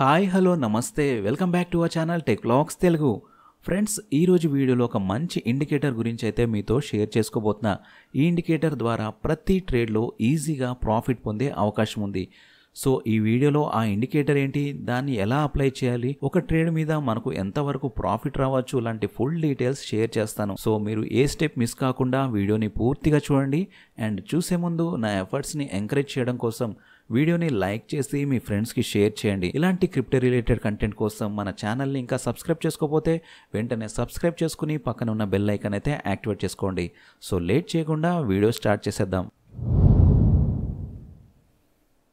hi hello నమస్తే welcome back to our channel tech blogs Telugu friends ఈరోజు వీడియోలో ఒక మంచి ఇండికేటర్ గురించి అయితే మీతో షేర్ చేసుకోబోతున్నా ఈ ఇండికేటర్ ద్వారా ప్రతి ట్రేడ్లో ఈజీగా ప్రాఫిట్ పొందే అవకాశం ఉంది సో ఈ వీడియోలో ఆ ఇండికేటర్ ఏంటి దాన్ని ఎలా అప్లై చేయాలి ఒక ట్రేడ్ మీద మనకు ఎంతవరకు ప్రాఫిట్ రావచ్చు లాంటి ఫుల్ డీటెయిల్స్ షేర్ చేస్తాను సో మీరు ఏ స్టెప్ మిస్ కాకుండా వీడియోని పూర్తిగా చూడండి అండ్ చూసే ముందు నా ఎఫర్ట్స్ని ఎంకరేజ్ చేయడం కోసం వీడియోని లైక్ చేసి మీ ఫ్రెండ్స్కి షేర్ చేయండి ఇలాంటి క్రిప్టో రిలేటెడ్ కంటెంట్ కోసం మన ఛానల్ని ఇంకా సబ్స్క్రైబ్ చేసుకోకపోతే వెంటనే సబ్స్క్రైబ్ చేసుకుని పక్కన ఉన్న బెల్ ఐకన్ అయితే యాక్టివేట్ చేసుకోండి సో లేట్ చేయకుండా వీడియో స్టార్ట్ చేసేద్దాం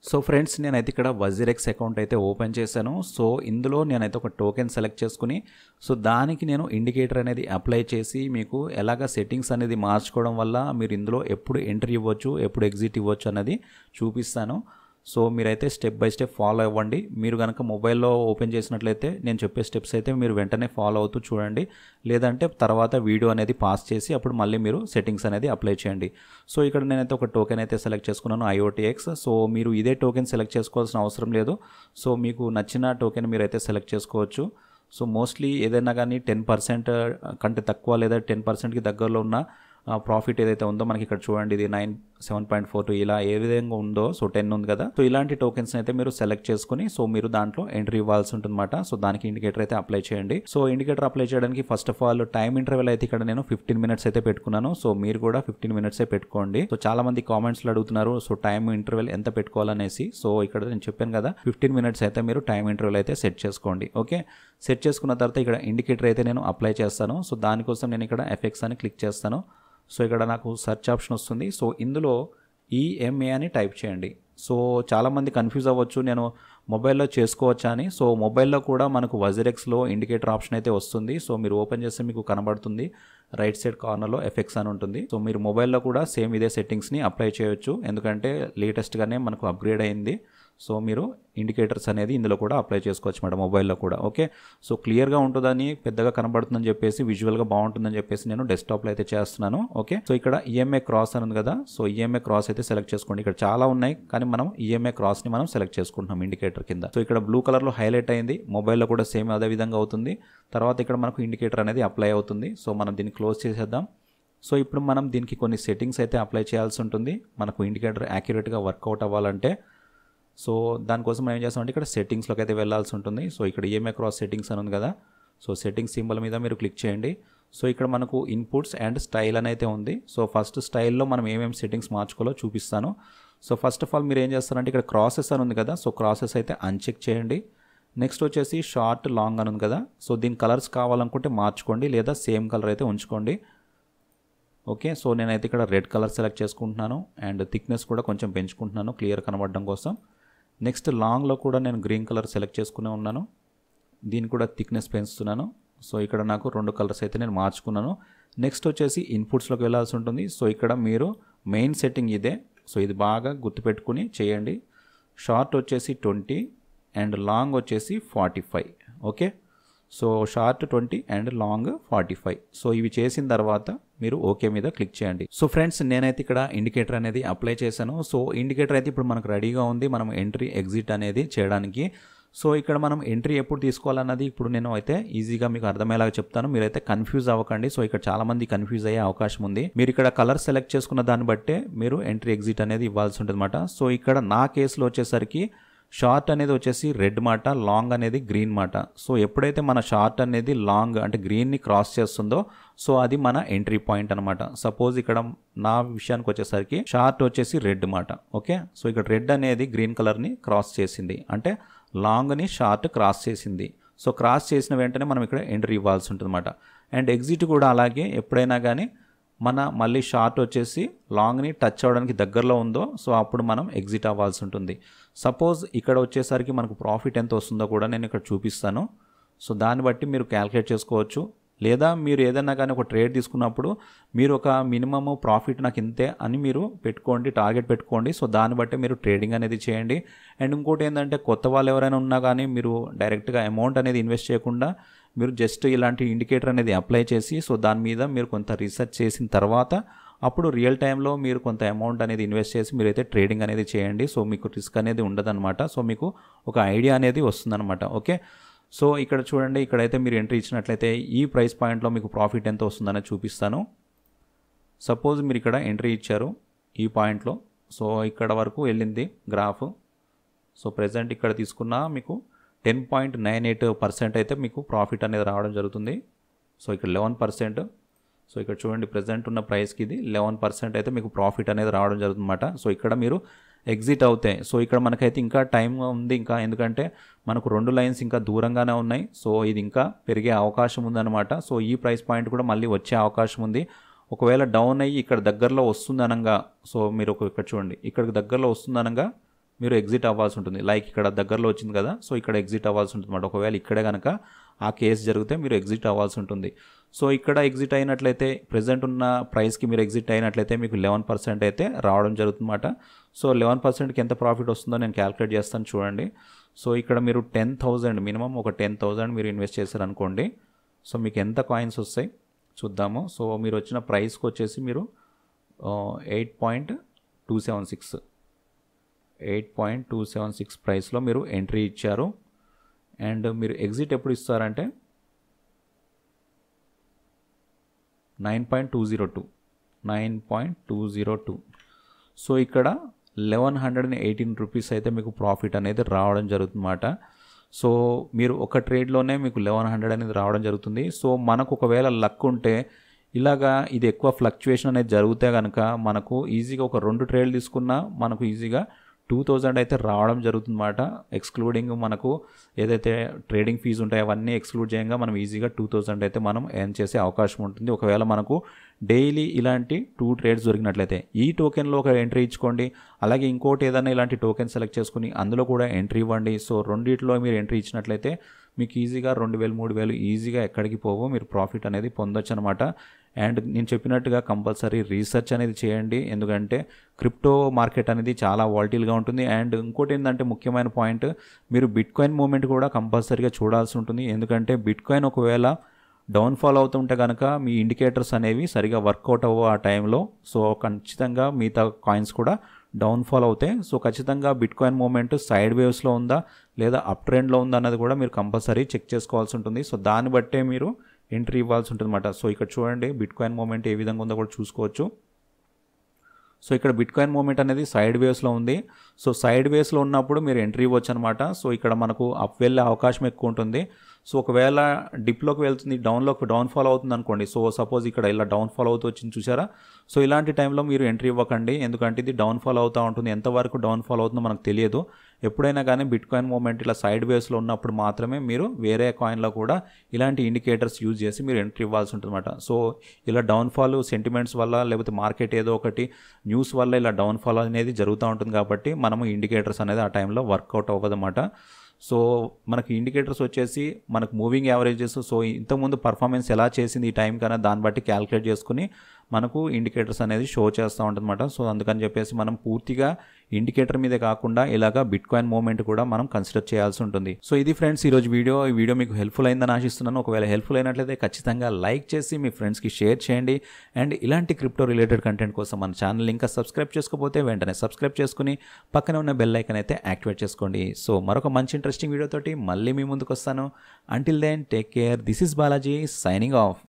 సో ఫ్రెండ్స్ నేనైతే ఇక్కడ వజీరెక్స్ అకౌంట్ అయితే ఓపెన్ చేశాను సో ఇందులో నేనైతే ఒక టోకెన్ సెలెక్ట్ చేసుకుని సో దానికి నేను ఇండికేటర్ అనేది అప్లై చేసి మీకు ఎలాగ సెట్టింగ్స్ అనేది మార్చుకోవడం వల్ల మీరు ఇందులో ఎప్పుడు ఎంట్రీ ఇవ్వచ్చు ఎప్పుడు ఎగ్జిట్ ఇవ్వచ్చు అనేది చూపిస్తాను సో మీరైతే స్టెప్ బై స్టెప్ ఫాలో అవ్వండి మీరు కనుక మొబైల్లో ఓపెన్ చేసినట్లయితే నేను చెప్పే స్టెప్స్ అయితే మీరు వెంటనే ఫాలో అవుతూ చూడండి లేదంటే తర్వాత వీడియో అనేది పాస్ చేసి అప్పుడు మళ్ళీ మీరు సెట్టింగ్స్ అనేది అప్లై చేయండి సో ఇక్కడ నేనైతే ఒక టోకెన్ అయితే సెలెక్ట్ చేసుకున్నాను ఐఓటీఎక్స్ సో మీరు ఇదే టోకెన్ సెలెక్ట్ చేసుకోవాల్సిన అవసరం లేదు సో మీకు నచ్చిన టోకెన్ మీరు అయితే సెలెక్ట్ చేసుకోవచ్చు సో మోస్ట్లీ ఏదైనా కానీ టెన్ పర్సెంట్ కంటే తక్కువ లేదా టెన్ పర్సెంట్కి దగ్గరలో ఉన్న ప్రాఫిట్ ఏదైతే ఉందో మనకి ఇక్కడ చూడండి ఇది nine seven point four two ఇలా ఏ విధంగా ఉందో సో టెన్ ఉంది కదా సో ఇలాంటి టోకెన్స్ అయితే మీరు సెలెక్ట్ చేసుకుని సో మీరు దాంట్లో ఎంట్రీ ఇవ్వాల్సి ఉంటుందన్నమాట సో దానికి ఇండికేటర్ అయితే అప్లై చేయండి సో ఇండికేటర్ అప్లై చేయడానికి first of all time interval అయితే ఇక్కడ నేను ఫిఫ్టీన్ మినిట్స్ అయితే పెట్టుకున్నాను సో మీరు కూడా ఫిఫ్టీన్ మినిట్స్ పెట్టుకోండి సో చాలా మంది కామెంట్స్లో అడుగుతున్నారు సో టైం ఇంటర్వెల్ ఎంత పెట్టుకోవాలనేసి సో ఇక్కడ నేను చెప్పాను కదా ఫిఫ్టీన్ మినిట్స్ అయితే మీరు టైం ఇంటర్వెల్ అయితే సెట్ చేసుకోండి ఓకే సెట్ చేసుకున్న తర్వాత ఇక్కడ ఇండికేటర్ అయితే నేను అప్లై చేస్తాను సో దానికోసం నేను ఇక్కడ ఎఫెక్ట్స్ అని క్లిక్ చేస్తాను సో ఇక్కడ నాకు సెర్చ్ ఆప్షన్ వస్తుంది సో ఇందులో ఈఎంఏ e అని టైప్ చేయండి సో చాలామంది కన్ఫ్యూజ్ అవ్వచ్చు నేను మొబైల్లో చేసుకోవచ్చా అని సో మొబైల్లో కూడా మనకు వజరెక్స్లో ఇండికేటర్ ఆప్షన్ అయితే వస్తుంది సో మీరు ఓపెన్ చేస్తే మీకు కనబడుతుంది రైట్ సైడ్ కార్నర్లో ఎఫెక్స్ అని ఉంటుంది సో మీరు మొబైల్లో కూడా సేమ్ ఇదే సెట్టింగ్స్ని అప్లై చేయొచ్చు ఎందుకంటే లేటెస్ట్గానే మనకు అప్గ్రేడ్ అయింది సో మీరు ఇండికేటర్స్ అనేది ఇందులో కూడా అప్లై చేసుకోవచ్చు మేడం మొబైల్లో కూడా ఓకే సో క్లియర్గా ఉంటుందని పెద్దగా కనబడుతుందని చెప్పేసి విజువల్గా బాగుంటుందని చెప్పేసి నేను డెస్క్టాప్లో అయితే చేస్తున్నాను ఓకే సో ఇక్కడ ఈఎంఐ క్రాస్ అని కదా సో ఈఎంఐ e క్రాస్ అయితే సెలెక్ట్ చేసుకోండి ఇక్కడ చాలా ఉన్నాయి కానీ మనం ఈఎంఐ e క్రాస్ని మనం సెలెక్ట్ చేసుకుంటున్నాం ఇండికేటర్ కింద సో ఇక్కడ బ్లూ కలర్లో హైలైట్ అయింది మొబైల్లో కూడా సేమ్ అదే విధంగా అవుతుంది తర్వాత ఇక్కడ మనకు ఇండికేటర్ అనేది అప్లై అవుతుంది సో మనం దీన్ని క్లోజ్ చేసేద్దాం సో ఇప్పుడు మనం దీనికి కొన్ని సెట్టింగ్స్ అయితే అప్లై చేయాల్సి ఉంటుంది మనకు ఇండికేటర్ యాక్యురేట్గా వర్కౌట్ అవ్వాలంటే సో దానికోసం మనం ఏం చేస్తామంటే ఇక్కడ సెట్టింగ్స్లోకి అయితే వెళ్ళాల్సి ఉంటుంది సో ఇక్కడ ఈఎంఐ క్రాస్ సెట్టింగ్స్ అని ఉంది కదా సో సెట్టింగ్స్ సింబల్ మీద మీరు క్లిక్ చేయండి సో ఇక్కడ మనకు ఇన్పుట్స్ అండ్ స్టైల్ అని అయితే ఉంది సో ఫస్ట్ స్టైల్లో మనం ఏమేమి సెట్టింగ్స్ మార్చుకోవాలో చూపిస్తాను సో ఫస్ట్ ఆఫ్ ఆల్ మీరు ఏం చేస్తారంటే ఇక్కడ క్రాసెస్ అని ఉంది కదా సో క్రాసెస్ అయితే అన్చెక్ చేయండి నెక్స్ట్ వచ్చేసి షార్ట్ లాంగ్ అని ఉంది కదా సో దీని కలర్స్ కావాలనుకుంటే మార్చుకోండి లేదా సేమ్ కలర్ అయితే ఉంచుకోండి ఓకే సో నేనైతే ఇక్కడ రెడ్ కలర్ సెలెక్ట్ చేసుకుంటున్నాను అండ్ థిక్నెస్ కూడా కొంచెం పెంచుకుంటున్నాను క్లియర్ కనబడడం కోసం నెక్స్ట్ లాంగ్లో కూడా నేను గ్రీన్ కలర్ సెలెక్ట్ చేసుకునే ఉన్నాను దీన్ని కూడా థిక్నెస్ పెంచుతున్నాను సో ఇక్కడ నాకు రెండు కలర్స్ అయితే నేను మార్చుకున్నాను నెక్స్ట్ వచ్చేసి ఇన్పుట్స్లోకి వెళ్ళాల్సి ఉంటుంది సో ఇక్కడ మీరు మెయిన్ సెట్టింగ్ ఇదే సో ఇది బాగా గుర్తుపెట్టుకుని చేయండి షార్ట్ వచ్చేసి ట్వంటీ అండ్ లాంగ్ వచ్చేసి forty okay so short twenty and long forty five so ఇవి చేసిన తర్వాత మీరు ఓకే మీద క్లిక్ చేయండి సో ఫ్రెండ్స్ నేనైతే ఇక్కడ ఇండికేటర్ అనేది అప్లై చేశాను సో ఇండికేటర్ అయితే ఇప్పుడు మనకు రెడీగా ఉంది మనం ఎంట్రీ ఎగ్జిట్ అనేది చేయడానికి సో ఇక్కడ మనం ఎంట్రీ ఎప్పుడు తీసుకోవాలన్నది ఇప్పుడు నేను అయితే ఈజీగా మీకు అర్థమయ్యేలాగా చెప్తాను మీరైతే కన్ఫ్యూజ్ అవ్వకండి సో ఇక్కడ చాలా మంది కన్ఫ్యూజ్ అయ్యే అవకాశం ఉంది మీరు ఇక్కడ కలర్ సెలెక్ట్ చేసుకున్న దాన్ని బట్టే మీరు ఎంట్రీ ఎగ్జిట్ అనేది ఇవ్వాల్సి ఉంటుంది సో ఇక్కడ నా కేసులో వచ్చేసరికి షార్ట్ అనేది వచ్చేసి రెడ్ మాట లాంగ్ అనేది గ్రీన్ మాట సో ఎప్పుడైతే మన షార్ట్ అనేది లాంగ్ అంటే గ్రీన్ని క్రాస్ చేస్తుందో సో అది మన ఎంట్రీ పాయింట్ అనమాట సపోజ్ ఇక్కడ నా విషయానికి వచ్చేసరికి షార్ట్ వచ్చేసి రెడ్ మాట ఓకే సో ఇక్కడ రెడ్ అనేది గ్రీన్ కలర్ని క్రాస్ చేసింది అంటే లాంగ్ని షార్ట్ క్రాస్ చేసింది సో క్రాస్ చేసిన వెంటనే మనం ఇక్కడ ఎంట్రీ ఇవ్వాల్సి ఉంటుందన్నమాట అండ్ ఎగ్జిట్ కూడా అలాగే ఎప్పుడైనా కానీ మన మళ్ళీ షార్ట్ వచ్చేసి లాంగ్ని టచ్ అవ్వడానికి దగ్గరలో ఉందో సో అప్పుడు మనం ఎగ్జిట్ అవ్వాల్సి ఉంటుంది సపోజ్ ఇక్కడ వచ్చేసరికి మనకు ప్రాఫిట్ ఎంత వస్తుందో కూడా నేను ఇక్కడ చూపిస్తాను సో దాన్ని బట్టి మీరు క్యాల్కులేట్ చేసుకోవచ్చు లేదా మీరు ఏదైనా కానీ ఒక ట్రేడ్ తీసుకున్నప్పుడు మీరు ఒక మినిమము ప్రాఫిట్ నాకు ఇంతే అని మీరు పెట్టుకోండి టార్గెట్ పెట్టుకోండి సో దాన్ని బట్టి మీరు ట్రేడింగ్ అనేది చేయండి అండ్ ఇంకోటి ఏంటంటే కొత్త వాళ్ళు ఎవరైనా ఉన్నా కానీ మీరు డైరెక్ట్గా అమౌంట్ అనేది ఇన్వెస్ట్ చేయకుండా మీరు జస్ట్ ఇలాంటి ఇండికేటర్ అనేది అప్లై చేసి సో దాని మీద మీరు కొంత రీసెర్చ్ చేసిన తర్వాత అప్పుడు రియల్ టైంలో మీరు కొంత అమౌంట్ అనేది ఇన్వెస్ట్ చేసి మీరు అయితే ట్రేడింగ్ అనేది చేయండి సో మీకు రిస్క్ అనేది ఉండదన్నమాట సో మీకు ఒక ఐడియా అనేది వస్తుందన్నమాట ఓకే సో ఇక్కడ చూడండి ఇక్కడైతే మీరు ఎంట్రీ ఇచ్చినట్లయితే ఈ ప్రైస్ పాయింట్లో మీకు ప్రాఫిట్ ఎంత వస్తుందని చూపిస్తాను సపోజ్ మీరు ఇక్కడ ఎంట్రీ ఇచ్చారు ఈ పాయింట్లో సో ఇక్కడ వరకు వెళ్ళింది గ్రాఫ్ సో ప్రజెంట్ ఇక్కడ తీసుకున్న మీకు ten point nine eight percent అయితే మీకు ప్రాఫిట్ అనేది రావడం జరుగుతుంది సో ఇక్కడ లెవెన్ పర్సెంట్ సో ఇక్కడ చూడండి ప్రజెంట్ ఉన్న ప్రైస్కి ఇది లెవెన్ పర్సెంట్ అయితే మీకు ప్రాఫిట్ అనేది రావడం జరుగుతుందన్నమాట సో ఇక్కడ మీరు ఎగ్జిట్ అవుతాయి సో ఇక్కడ మనకైతే ఇంకా టైం ఉంది ఇంకా ఎందుకంటే మనకు రెండు లైన్స్ ఇంకా దూరంగానే ఉన్నాయి సో ఇది ఇంకా పెరిగే అవకాశం ఉందన్నమాట సో ఈ ప్రైస్ పాయింట్ కూడా మళ్ళీ వచ్చే అవకాశం ఉంది ఒకవేళ డౌన్ అయ్యి ఇక్కడ దగ్గరలో అనగా సో మీరు ఇక్కడ చూడండి ఇక్కడికి దగ్గరలో వస్తుందనంగా మీరు ఎగ్జిట్ అవ్వాల్సి ఉంటుంది లైక్ ఇక్కడ దగ్గరలో వచ్చింది కదా సో ఇక్కడ ఎగ్జిట్ అవ్వాల్సి ఉంటుంది అనమాట ఒకవేళ ఇక్కడ కనుక ఆ కేసు జరిగితే మీరు ఎగ్జిట్ అవ్వాల్సి ఉంటుంది సో ఇక్కడ ఎగ్జిట్ అయినట్లయితే ప్రజెంట్ ఉన్న ప్రైస్కి మీరు ఎగ్జిట్ అయినట్లయితే మీకు లెవెన్ పర్సెంట్ అయితే రావడం జరుగుతుందన్నమాట సో లెవెన్ పర్సెంట్కి ఎంత ప్రాఫిట్ వస్తుందో నేను క్యాలిక్యులేట్ చేస్తాను చూడండి సో ఇక్కడ మీరు టెన్ థౌజండ్ మినిమం ఒక టెన్ థౌజండ్ మీరు ఇన్వెస్ట్ చేశారనుకోండి సో మీకు ఎంత కాయిన్స్ వస్తాయి చూద్దాము సో మీరు వచ్చిన ప్రైస్కి వచ్చేసి మీరు eight point two seven six eight point two seven six ప్రైస్లో మీరు ఎంట్రీ ఇచ్చారు అండ్ మీరు ఎగ్జిట్ ఎప్పుడు ఇస్తారంటే nine point two zero two nine point two zero two so ఇక్కడ eleven hundred and eighteen rupees అయితే మీకు ప్రాఫిట్ అనేది రావడం జరుగుతుందన్నమాట సో మీరు ఒక ట్రేడ్లోనే మీకు లెవెన్ హండ్రెడ్ అనేది రావడం జరుగుతుంది సో మనకు ఒకవేళ లక్ ఉంటే ఇలాగా ఇది ఎక్కువ ఫ్లక్చువేషన్ అనేది జరిగితే కనుక మనకు ఈజీగా ఒక రెండు ట్రేడ్లు తీసుకున్నా మనకు ఈజీగా టూ థౌజండ్ అయితే రావడం జరుగుతుందన్నమాట ఎక్స్క్లూడింగ్ మనకు ఏదైతే ట్రేడింగ్ ఫీజు ఉంటాయో అవన్నీ ఎక్స్క్లూడ్ చేయంగా మనం ఈజీగా టూ థౌజండ్ అయితే మనం ఎర్న్ చేసే అవకాశం ఉంటుంది ఒకవేళ మనకు డైలీ ఇలాంటి టూ ట్రేడ్స్ దొరికినట్లయితే ఈ టోకెన్లో ఒక ఎంట్రీ ఇచ్చుకోండి అలాగే ఇంకోటి ఏదైనా ఇలాంటి టోకెన్ సెలెక్ట్ చేసుకుని అందులో కూడా ఎంట్రీ ఇవ్వండి సో రెండిట్లో మీరు ఎంట్రీ ఇచ్చినట్లయితే మీకు ఈజీగా రెండు వేలు మూడు వేలు ఈజీగా ఎక్కడికి పోవో మీరు ప్రాఫిట్ అనేది పొందొచ్చు అనమాట అండ్ నేను చెప్పినట్టుగా కంపల్సరీ రీసెర్చ్ అనేది చేయండి ఎందుకంటే క్రిప్టో మార్కెట్ అనేది చాలా వాల్టీల్గా ఉంటుంది అండ్ ఇంకోటి ఏంటంటే ముఖ్యమైన పాయింట్ మీరు బిట్కాయిన్ మూమెంట్ కూడా కంపల్సరీగా చూడాల్సి ఉంటుంది ఎందుకంటే బిట్కాయిన్ ఒకవేళ డౌన్ఫాల్ అవుతుంటే కనుక మీ ఇండికేటర్స్ అనేవి సరిగా వర్కౌట్ అవ్వ ఆ టైంలో సో ఖచ్చితంగా మిగతా కాయిన్స్ కూడా డౌన్ఫాల్ అవుతాయి సో ఖచ్చితంగా బిట్కాయిన్ మూమెంట్ సైడ్ వేవ్స్లో ఉందా లేదా అప్ ట్రెండ్లో ఉందా అన్నది కూడా మీరు కంపల్సరీ చెక్ చేసుకోవాల్సి ఉంటుంది సో దాన్ని బట్టే మీరు ఎంట్రీ ఇవ్వాల్సి ఉంటుంది అన్నమాట సో ఇక్కడ చూడండి బిట్ కాయిన్ మూమెంట్ ఏ విధంగా ఉందో కూడా చూసుకోవచ్చు సో ఇక్కడ బిట్ కాయిన్ మూమెంట్ అనేది సైడ్ వేవ్స్లో ఉంది సో సైడ్ వేవ్స్లో ఉన్నప్పుడు మీరు ఎంట్రీ ఇవ్వచ్చు అనమాట సో ఇక్కడ మనకు అప్ వెళ్ళే అవకాశం ఎక్కువ ఉంటుంది సో ఒకవేళ డిప్లోకి వెళ్తుంది డౌన్లోకి డౌన్ ఫాల్ అవుతుంది అనుకోండి సో సపోజ్ ఇక్కడ ఇలా డౌన్ ఫాల్ అవుతూ వచ్చింది చూసారా సో ఇలాంటి టైంలో మీరు ఎంట్రీ ఇవ్వకండి ఎందుకంటే ఇది డౌన్ ఫాల్ అవుతూ ఉంటుంది ఎంతవరకు డౌన్ ఫాల్ అవుతుందో మనకు తెలియదు ఎప్పుడైనా కానీ బిట్ కాయిన్ మూమెంట్ ఇలా సైడ్ వేస్లో ఉన్నప్పుడు మాత్రమే మీరు వేరే కాయిన్లో కూడా ఇలాంటి ఇండికేటర్స్ యూజ్ చేసి మీరు ఎంట్రీ ఇవ్వాల్సి ఉంటుందన్నమాట సో ఇలా డౌన్ఫాల్ సెంటిమెంట్స్ వల్ల లేకపోతే మార్కెట్ ఏదో ఒకటి న్యూస్ వల్ల ఇలా డౌన్ఫాల్ అనేది జరుగుతూ ఉంటుంది కాబట్టి మనము ఇండికేటర్స్ అనేది ఆ టైంలో వర్కౌట్ అవ్వదన్నమాట సో మనకి ఇండికేటర్స్ వచ్చేసి మనకు మూవింగ్ యావరేజెస్ సో ఇంతకుముందు పర్ఫార్మెన్స్ ఎలా చేసింది ఈ టైం కన్నా దాన్ని బట్టి క్యాలిక్యులేట్ చేసుకుని మనకు ఇండికేటర్స్ అనేది షో చేస్తూ ఉంటుందన్నమాట సో అందుకని చెప్పేసి మనం పూర్తిగా ఇండికేటర్ మీదే కాకుండా ఇలాగా బిట్ కాయిన్ మూవ్మెంట్ కూడా మనం కన్సిడర్ చేయాల్సి ఉంటుంది సో ఇది ఫ్రెండ్స్ ఈరోజు వీడియో ఈ వీడియో మీకు హెల్ప్ఫుల్ అయిందని ఆశిస్తున్నాను ఒకవేళ హెల్ప్ఫుల్ అయినట్లయితే ఖచ్చితంగా లైక్ చేసి మీ ఫ్రెండ్స్కి షేర్ చేయండి అండ్ ఇలాంటి క్రిప్టో రిలేటెడ్ కంటెంట్ కోసం మన ఛానల్ ఇంకా సబ్స్క్రైబ్ చేసుకోకపోతే వెంటనే సబ్స్క్రైబ్ చేసుకుని పక్కన ఉన్న బెల్ ఐకన్ అయితే యాక్టివేట్ చేసుకోండి సో మరొక మంచి ఇంట్రెస్టింగ్ వీడియోతోటి మళ్ళీ మీ ముందుకు వస్తాను until then take care this is Balaji signing of